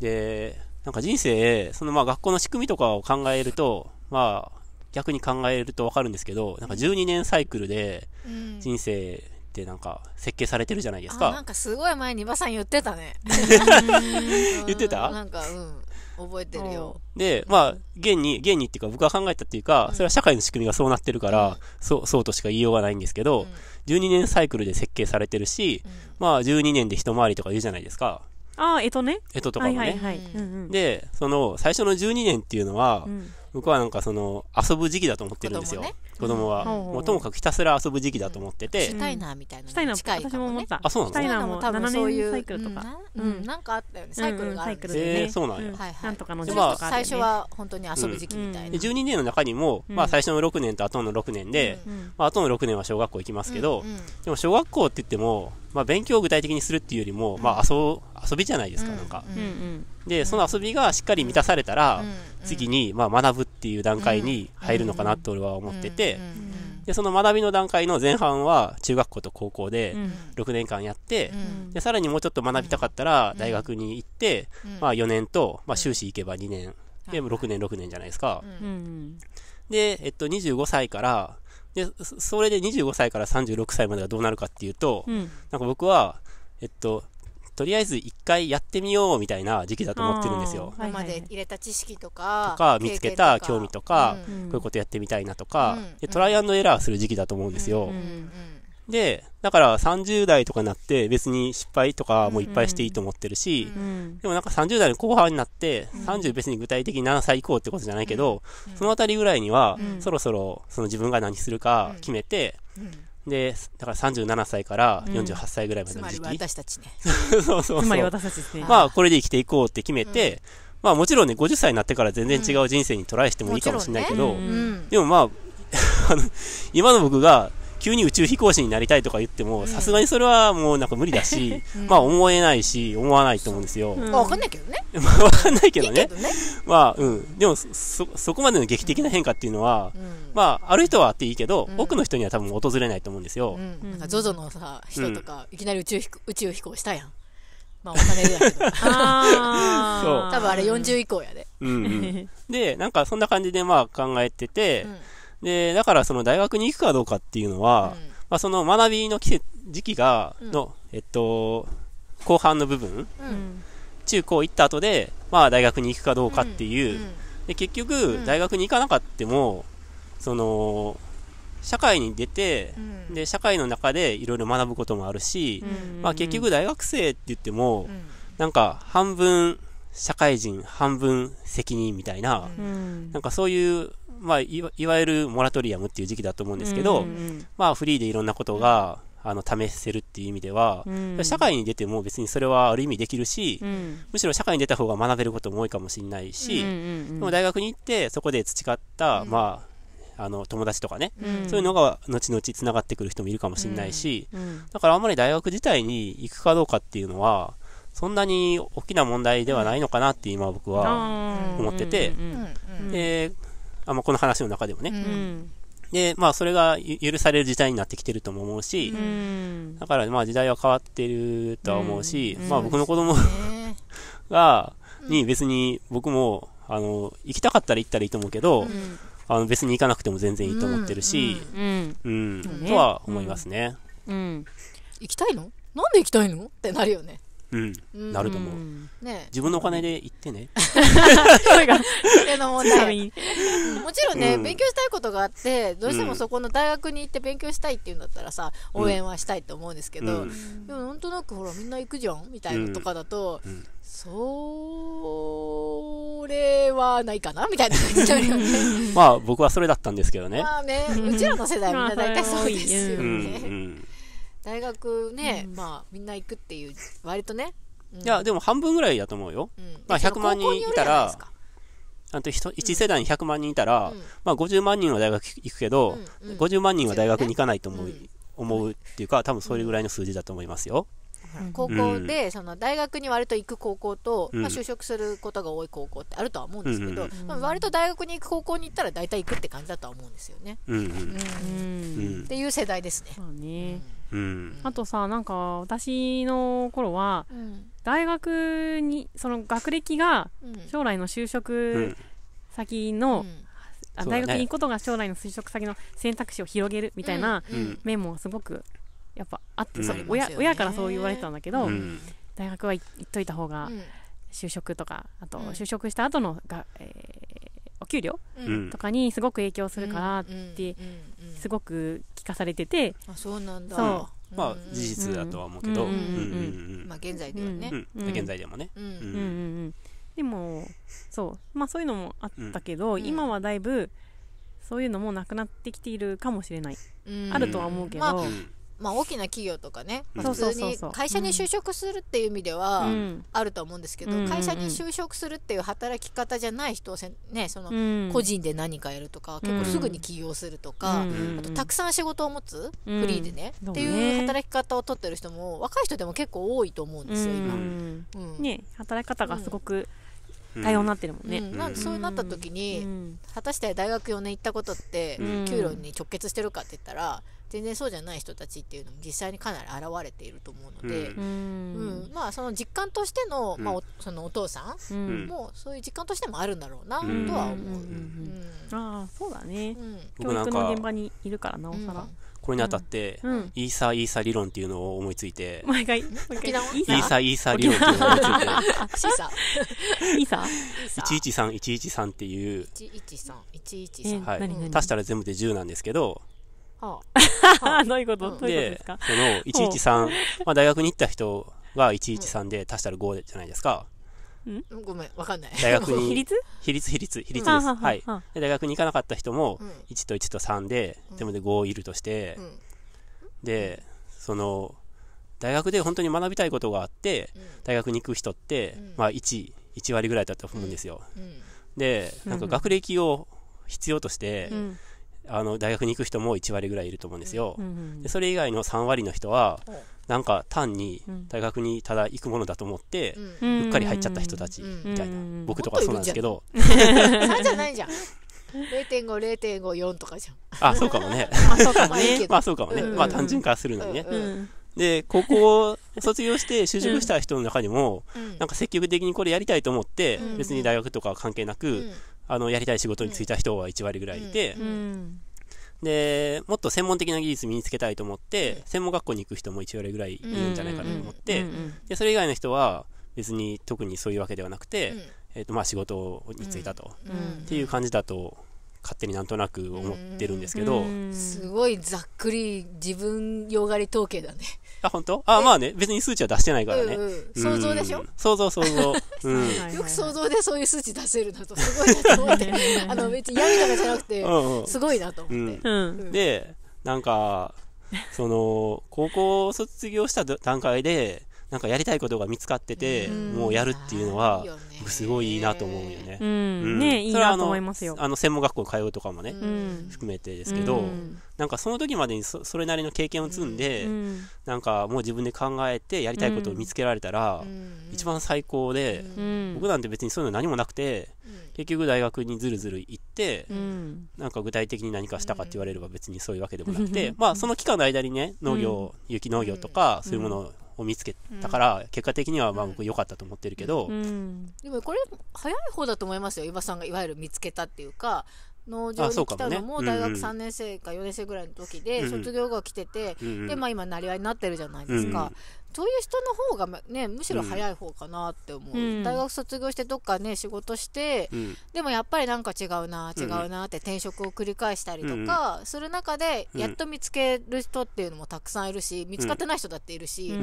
A: でなんか人生そのまあ学校の仕組みとかを考えるとまあ逆に考えると分かるんですけどなんか12年サイクルで人生、うんってなんか設計されてるじゃないですか。なんか
B: すごい前にばさん言ってたね。
A: 言ってたな
B: んか、うん、覚えてる
C: よ。
A: で、まあ、現に、現にっていうか僕が考えたっていうか、それは社会の仕組みがそうなってるから、うん、そう、そうとしか言いようがないんですけど、うん、12年サイクルで設計されてるし、うん、まあ12年で一回りとか言うじゃないですか。
D: ああ、えとね。えととかもね。はい
A: で、その最初の12年っていうのは、うん僕はなんかその遊ぶ時期だと思ってるんですよ、子供,、は、もうともかくひたすら遊ぶ時期だと思ってて、シュタ
D: イナーみたいなの近いかも、ね、あそうなのシュタイ
A: ナーも
B: 多分そういうサイクルと
C: か、うんなんかあったよねサイクルがあるん
B: ですよ、ねえそうなんや、はいなんとかの時期と
A: か、最初は
B: 本
E: 当に遊ぶ時期みたいな、う
A: 12年の中にも、まあ、最初の6年と後の6年で、まあ後の6年は小学校行きますけど、でも小学校って言っても、まあ、勉強を具体的にするっていうよりも、まあ、遊遊びじゃないですか、なんか、うんうんで、その遊びがしっかり満たされたら、次に、まあ、学ぶっていう段階に入るのかなって俺は思ってて、で、その学びの段階の前半は中学校と高校で6年間やって、で、さらにもうちょっと学びたかったら大学に行って、まあ4年と、まあ修士行けば2年、で、6年6年じゃないですか。で、えっと、25歳から、で、それで25歳から36歳まではどうなるかっていうと、なんか僕は、えっと、とりあえず一回やってみようみたいな時期だと思ってるんですよ。
B: 今まで入れた知
C: 識とか、とか見つけた興
A: 味とか、こういうことやってみたいなとか、トライアンドエラーする時期だと思うんですよ。で、だから30代とかになって別に失敗とかもいっぱいしていいと思ってるし、でもなんか30代の後半になって、30別に具体的に何歳以降ってことじゃないけど、そのあたりぐらいには、そろそろその自分が何するか決めて、で、だから37歳から48歳ぐらいまでの時期。うん、つまり私たちね。そうそうそう。つまり私たちですね。まあ、これで生きていこうって決めて、うん、まあもちろんね、50歳になってから全然違う人生にトライしてもいいかもしれないけど、うんね、でもまあ、あの、今の僕が急に宇宙飛行士になりたいとか言っても、さすがにそれはもうなんか無理だし、うん、まあ思えないし、思わないと思うんですよ。まわかんないけどね。まあ、わかんないけどね。いいどねまあ、うん。でも、そ、そこまでの劇的な変化っていうのは、うん、まあ、ある人はあっていいけど、多くの人には多分訪れないと思うんですよ。
B: なんか、ゾゾのさ、人とか、いきなり宇宙宇宙飛行したやん。まあ、お金だけど。ああ。そう。多分あれ40以降やで。
A: うん。で、なんかそんな感じでまあ考えてて、で、だからその大学に行くかどうかっていうのは、うん、まあその学びの季節、時期が、の、うん、えっと、後半の部分、うん、中高行った後で、まあ大学に行くかどうかっていう、で、結局、大学に行かなかっても、その、社会に出て、で、社会の中でいろいろ学ぶこともあるし、まあ結局大学生って言っても、なんか半分社会人、半分責任みたいな、なんかそういうまあ、いわゆるモラトリアムっていう時期だと思うんですけど、うんうん、まあ、フリーでいろんなことが、あの試せるっていう意味では、うん、社会に出ても別にそれはある意味できるし、うん、むしろ社会に出た方が学べることも多いかもしれないし、うんうんうん、でも大学に行ってそこで培った、うん、まああの友達とかね、そういうのが後々つながってくる人もいるかもしれないし、だからあんまり大学自体に行くかどうかっていうのはそんなに大きな問題ではないのかなって今僕は思ってて、であまあ、この話の中でもね。うん、で、まあ、それが許される時代になってきてるとも思うし、うん、だから、まあ、時代は変わってるとは思うし、まあ、僕の子供 が、に別に僕も、あの、行きたかったら行ったらいいと思うけど、あの別に行かなくても全然いいと思ってるし、うん、うんとは思いますね。
B: うん。行きたいのなんで行きたいのってなるよね。
A: うん、なると思う。ね、自分のお金で行ってね。それが、の問題。もちろんね、勉強
B: したいことがあって、どうしてもそこの大学に行って勉強したいっていうんだったらさ、応援はしたいと思うんですけど、でもなんとなくほら、みんな行くじゃんみたいなとかだと、それはないかなみたいな感じだよね。
A: まあ、僕はそれだったんですけどね。ま
B: あね、うちらの世代
A: みん
C: な大体そうですよね。
B: 大学ね、まあみんな行くっていう割とね、
A: うん、いやでも半分ぐらいだと思うよ、うん、まあ100万人いたらあと1世代に100万人いたら、うん、まあ50万人は大学行くけど、うんうん、50万人は大学に行かないと思う思うっていうか多分それぐらいの数字だと思いますよ、
B: 高校で、その大学に割と行く高校と、まあ、就職することが多い高校ってあるとは思うんですけど、まあ、割と大学に行く高校に行ったら大体行くって感じだとは思うんですよ
C: ね。って
B: いう世代ですね。あとさなんか私の
D: 頃は、大学にその学歴が将来の就職先の、大学に行くことが将来の就職先の選択肢を広げるみたいな面もすごくやっぱあって、うん、親親からそう言われてたんだけど、うん、大学は行っといた方が就職とか、あと就職した後のが、
C: えー、
D: お給料、とかにすごく影響するからってすごく聞かされてて、あそうなんだまあ
C: 事実だとは思うけどまあ現在ではね、現在でもね、
D: でもそうまあそういうのもあったけど、今はだいぶそういうのもなくなってきているかもしれない、あるとは思うけど、
B: まあ、大きな企業とかね、普通に会社に就職するっていう意味ではあると思うんですけど、うん、会社に就職するっていう働き方じゃない人をね、その個人で何かやるとか、うん、結構すぐに起業するとか、うん、あとたくさん仕事を持つ、フリーでね、っていう働き方を取ってる人も若い人でも結構多いと思うんですよ、今。ね、働き方がすごく、対応になってるもんね、うん、なんでそうなった時に、うん、果たして大学4年行ったことって給料に直結してるかって言ったら、全然そうじゃない人たちっていうのも実際にかなり現れていると思うので、うん、うん、まあ、その実感としての,、まあ、そのお父さんもそういう実感としてもあるんだろうなとは思う。ああそうだね、
C: 教育の現
B: 場にいるから
D: なおさら。
A: これにあたって、うん、イーサーイーサ理論っていうのを思いついて、毎
D: 回、毎回イーサーイーサー理論っていうのを思いついて、イーサー
A: ?113、113っていう、
D: 113、113。はい。足
A: したら全部で10なんですけど、
D: あ、どういうことどういうことですかその113、
A: まあ、大学に行った人が113で足したら5じゃないですか。
B: んごめん、わかんない。大学に。比 率
A: 比率、比率、比率です。はい。で、大学に行かなかった人も、1と1と3で、でもで5いるとして、で、その、大学で本当に学びたいことがあって、大学に行く人って、まあ、1、1割ぐらいだったと思うんですよ。で、なんか学歴を必要として、あの大学に行く人も1割ぐらいいると思うんですよ、うんうんうん、でそれ以外の3割の人は、なんか単に大学にただ行くものだと思って、うっかり入っちゃった人たちみたいな、うんうん、僕とかそうなんですけど3じゃな
B: いじゃん0.50.54 とかじゃんあそうかもねあそうかもねまあそうかもね、まあ単純化するのにね、うんうん
A: で、高校を卒業して就職した人の中にも、うん、なんか積極的にこれやりたいと思って、うん、別に大学とか関係なく、うあのやりたい仕事に就いた人は1割ぐらいいて、でもっと専門的な技術身につけたいと思って、専門学校に行く人も1割ぐらいいるんじゃないかなと思って、でそれ以外の人は別に特にそういうわけではなくて、えーとまあ、仕事に就いたと、っていう感じだと勝手になんとなく思ってるんですけど
B: すごいざっくり自分よがり統計だね
A: あ本当あまあね別に数値は出してないからね、うんうん、想像でしょう想像想像、うん、
B: よく想像でそういう数値出せるなと
C: すごいなと思ってあの別に闇とかじゃなくてすごいなと思って、うんうん、
A: でなんかその高校卒業した段階でなんかやりたいことが見つかってて、もうやるっていうのはすごいいいなと思うよね。ねいいなと思いますよ。あの専門学校通うとかもね、含めてですけど、なんかその時までにそれなりの経験を積んで、なんかもう自分で考えてやりたいことを見つけられたら、一番最高で、僕なんて別にそういうの何もなくて、結局大学にずるずる行って、なんか具体的に何かしたかって言われれば別にそういうわけでもなくて、まあその期間の間にね農業、雪農業とかそういうものをを見つけたから、結果的にはまあ僕良かったと思ってるけど、
C: で
B: もこれ早い方だと思いますよ庭さんがいわゆる見つけたっていうか農場に来たのも大学3年生か4年生ぐらいの時で卒業後来てて、でまあ今なりわいになってるじゃないですか、そういう人の方が、ね、むしろ早い方かなって思う、うん、大学卒業してどっかね仕事して、うん、でもやっぱりなんか違うな違うなって転職を繰り返したりとか、する中でやっと見つける人っていうのもたくさんいるし見つかってない人だっているし、流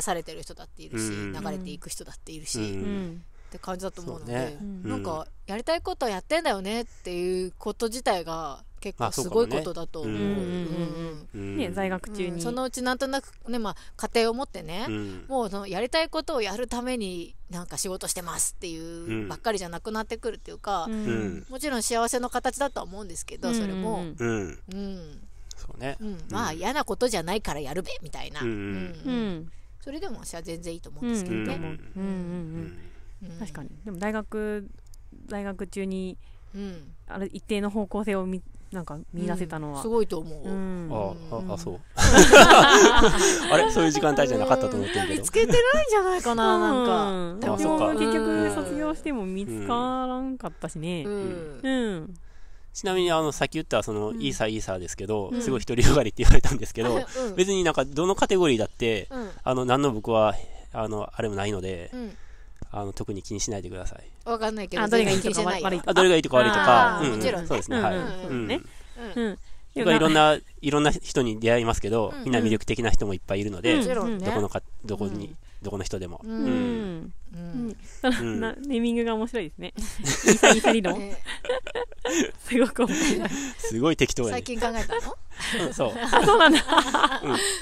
B: されてる人だっているし、流れていく人だっているし。って感じだと思うので、ね、なんかやりたいことやってんだよねっていうこと自体が結構すごいことだと思
C: う。ね、在学中に、そ
B: のうちなんとなくね、まあ、家庭を持ってね、うん、もうそのやりたいことをやるためになんか仕事してますっていうばっかりじゃなくなってくるっていうか、うん、もちろん幸せの形だとは思うんですけど、それも。
A: うん。そうね。
B: まあ、嫌なことじゃないからやるべみたいな。う
A: ん
B: それでも私は全然いいと思うんですけどね。確かに。でも大学大
D: 学中に、うん、あれ一定の方向性を見なんか見出せたのは、うん、すごいと思う、う
A: ん、あああそう あれそういう時間帯じゃなかったと思ってるけど見つけ
D: てないんじゃないかななんか、でも結局卒業しても見つからんかったしねうん
A: ちなみに、あの、さっき言った、その、イーサーイーサーですけど、すごい独りよがりって言われたんですけど、別になんか、どのカテゴリーだって、あの、何の僕は、あの、あれもないので、あの特に気にしないでください。
B: わかんないけど、あどれがいいとか悪いとか。どれがいいとか悪いとか、もちろん、そうですね。はい。うんやっぱい
A: ろんな、いろんな人に出会いますけど、みんな魅力的な人もいっぱいいるので、どこのか、どこに、どこの人でも。うん。うん。
D: なネーミングが面白いですね。イサ
A: イサ理
E: 論。すごく面白い。
A: すごい適当最近考えたのそう。あ、そうなんだ。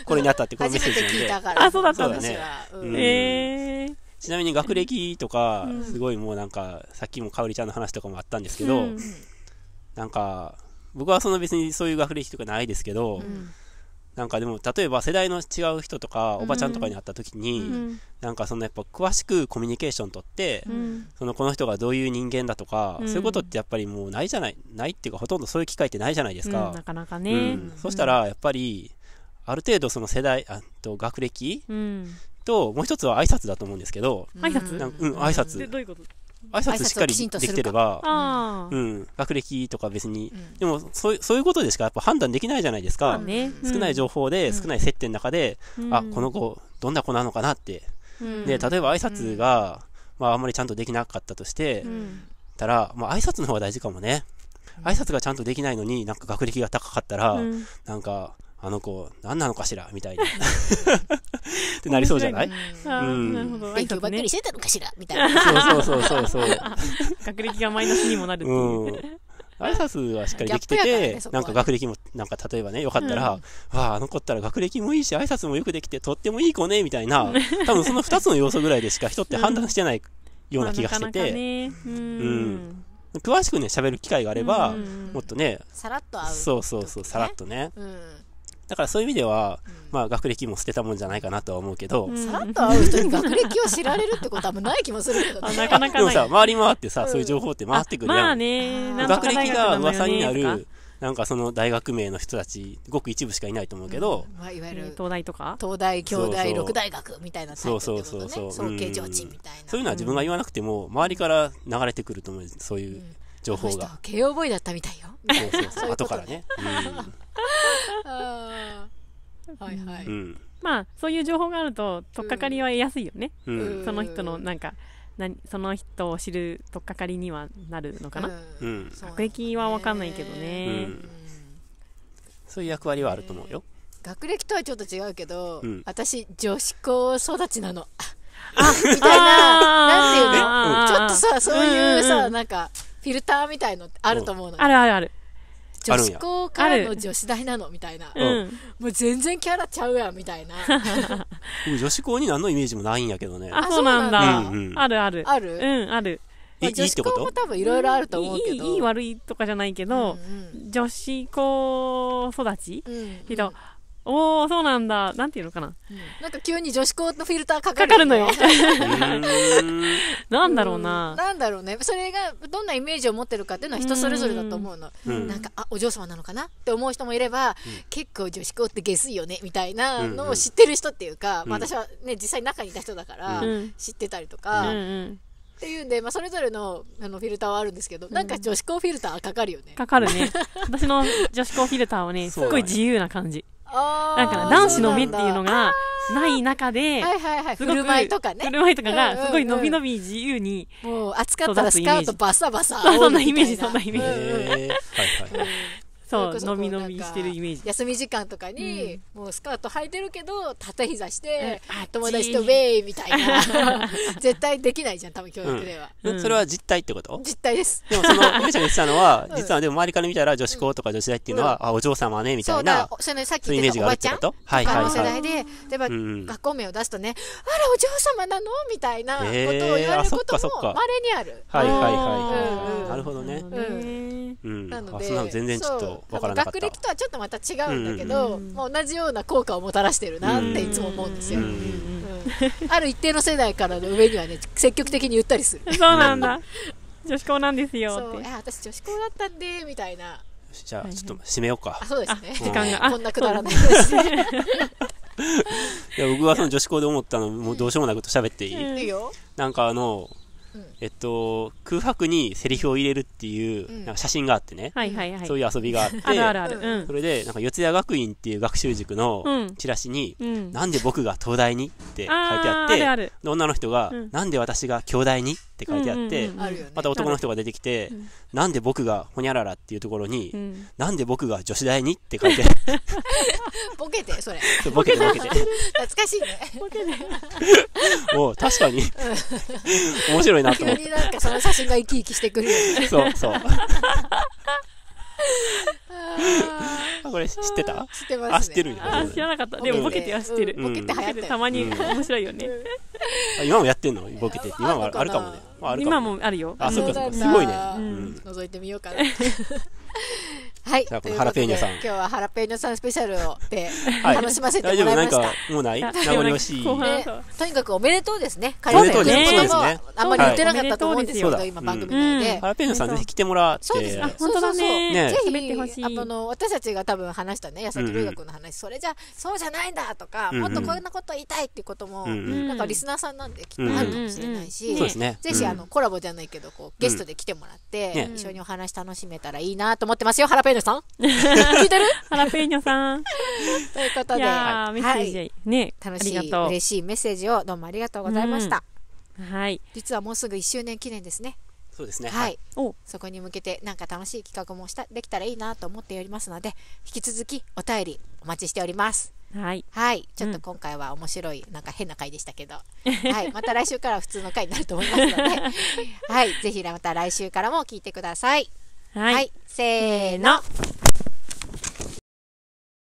A: これにあったって、このメッセージなんで。あ、そうだったんだ。ええ。ちなみに学歴とか、すごいもうなんか、さっきもかおりちゃんの話とかもあったんですけど、なんか、僕はその別にそういう学歴とかないですけど、なんかでも、例えば世代の違う人とか、おばちゃんとかに会った時に、なんかそのやっぱ詳しくコミュニケーション取って、そのこの人がどういう人間だとか、そういうことってやっぱりもうないじゃない、ないっていうかほとんどそういう機会ってないじゃないですか。な
D: かなかね。そし
A: たら、やっぱり、ある程度その世代、あと学歴と、もう一つは挨拶だと思うんですけど、挨拶うん、挨拶。どういう
E: こと挨拶しっかりできてれば、う
A: ん、学歴とか別に、うん、でもそうそういうことでしかやっぱ判断できないじゃないですか、ね少ない情報で、少ない接点の中で、うん、あこの子、どんな子なのかなって、
E: で例えば挨拶
A: が、まあ、あんまりちゃんとできなかったとして、たら、まあ、挨拶の方が大事かもね。挨拶がちゃんとできないのに、なんか学歴が高かったら、なんか、あの子、何なのかしらみたいな。ってなりそうじゃないうん。なる
D: ほど。勉強ばっかりしてたのかしらみたいな。そうそうそうそう。学歴がマイナスにも
A: なるっていう。挨拶はしっかりできてて、ね、なんか学歴も、なんか例えばね、よかったら、うん、わあ、あの子ったら学歴もいいし、挨拶もよくできて、とってもいい子ね、みたいな、多分その2つの要素ぐらいでしか人って判断してないような気がしてて、うん。詳しくね、喋る機会があれば、もっとね、さ
B: らっとそう
A: そうそう、さらっとね。うんだからそういう意味では、まあ学歴も捨てたもんじゃないかなとは思うけど、さ
B: っと会う人に学歴を知られるってことはない気もするけど、ね、なかなかでもさ
A: 回り回ってさ、そういう情報って回ってくるやん、まあね、学歴が噂になるなんかその大学名の人たちごく一部しかいないと思うけど、
B: まあ、いわゆる東大とか東大京大六大学みたいなそ
A: うそうそうそうそうそういうのは自分が言わなくても周りから流れてくると思う、そういう、情報が
B: 慶応ボーイだったみたいよ
A: そうそうそう後からね、う ん、
C: はいは
D: い、うん、まあそういう情報があると取っかかりは得やすいよね、うん、その人のなんか何その人を知る取っかかりにはな
A: るのかな、うん、学
B: 歴は分かんないけど
D: ね、
A: そういう役割はあると思うよ、
B: 学歴とはちょっと違うけど、私女子校育ちなのあ みたいな
A: な
B: んていうのちょっとさそういうさ、うんうん、なんかフィルターみたいのあると思うの、あ
A: るあるある女子
B: 校からの女子大なのみたいな、うん、もう全然キャラちゃうやんみたいな
A: 女子校に何のイメージもないんやけどねあそうなんだ、うんうん、あ
D: るあるあるうんある、
A: まあ、女子校も多
B: 分いろい
D: ろあると思うけどいい悪いとかじゃないけど、うんうん、女子校育ち、うんうん、けどおおそうなんだなんていうのかな、
B: なんか急に女子校のフィルターかかる、ね、かかるの
D: よなんだろうな、うな
B: んだろうねそれがどんなイメージを持ってるかっていうのは人それぞれだと思うの、うん、なんかあお嬢様なのかなって思う人もいれば、うん、結構女子校って下水よねみたいなのを知ってる人っていうか、うんうんまあ、私はね実際中にいた人だから知ってたりとか、うんうんっていうんで、まあ、それぞれのあのフィルターはあるんですけど、うん、なんか女子校フィルターかかるよねかかるね
D: 私の女子校フィルターはね すっごい自由な感じなんか男子の目っていうのがない中で、すごく、
B: いはい、振る舞いとかね。振る舞いとかが、すごい伸び伸
D: び自由に、
B: うんうんうん。もう、扱ったらスカートバサバサ。
D: そんなイメージ、そんなイメージ。そうそのみのみしてるイメージ休
B: み時間とかに、もうスカート履いてるけど縦膝して、友達とウェイみたいな 絶対できないじゃん多分教育では、それは実
A: 態ってこと実態ですでもそのゆめ ちゃんが言ってたのは、実はでも周りから見たら女子校とか女子大っていうのは、あお嬢様ねみたいなそうださっき言ったおばちゃんとかの世代で、は
B: いはいはい、例えば、学校名を出すとねあらお嬢様なのみたいなことを言われることもまれにある、えー、はいはい
A: はい、なるほどね、う
B: んなので全然ちょっと分からなかった学歴とはちょっとまた違うんだけど、うんうん、同じような効果をもたらしてるなっていつも思うんですよ、うんうんうん、ある一定の世代からの上にはね積極的に言ったりするそうなんだ女子校なんですよって私女子校だったんでみたいな
A: じゃあちょっと締めようか、そうですね時間がこ
E: んなくだら
B: ないで
A: すね いや僕はその女子校で思ったのもうどうしようもなくと喋っていい、なんかあの、うん、えっと、空白にセリフを入れるっていう、なんか写真があってね、はい
C: はいはい、そういう遊びがあって、あるあるある
A: うん、それで、なんか四谷学院っていう学習塾のチラシに、うん、なんで僕が東大にって書いてあって、ああ女の人が、うん、なんで私が京大にって書いてあって、うんうんうん、また男の人が出てきて、ね、なんで僕がほにゃららっていうところに、うん、なんで僕が女子大にって書いてあって、
B: ボケて、それ。ボケて、ボケて。懐かしいね。ボケて。
A: もう、確かに、面白いなと急になんかその写真が生き生きしてくるよね。そうそう。これ知ってた知ってます、ね、あ、知ってるあ、知らなかった。でもボケては知ってる。ボケて流行ってたまに面白いよね。今もやってんのボケて。今もあるかもね。今もあるよ。あ、そうか、すごいね。
B: 覗いてみようかな。はい。じゃあ、このハラペーニョさん。今日はハラペーニョさんスペシャルをで楽しませてもらいました。い、大丈夫、なんか、もうない名残惜しい。とにかくおめでとうですね。彼との。う言もあんまり言ってなかったと思うんですけど、今番
A: 組で。ハラペーニョさんぜひ来てもらって。そうですね。本
B: 当だね。ぜひ、あの、私たちが多分話したね、矢崎留学の話、それじゃ、そうじゃないんだとか、もっとこんなこと言いたいっていうことも、なんかリスナーさんなんできっとあるかもしれないし、ぜひ、あの、コラボじゃないけど、こう、ゲストで来てもらって、一緒にお話楽しめたらいいなと思ってますよ、ハラペーニョニョさん 聞いてるハラペーニョさん。ということで。メッセージ、はい、ね、楽しい、嬉しいメッセージをどうもありがとうございました。うん、はい。実はもうすぐ1周年記念ですね。
D: そうですね。はい。
B: はい、そこに向けて、なんか楽しい企画もしたできたらいいなと思っておりますので、引き続きお便りお待ちしております。はい、はい、ちょっと今回は面白い、うん、なんか変な回でしたけど、はい、また来週から普通の回になると思いますので、はい、ぜひまた来週からも聞いて
C: ください。はい、せーの。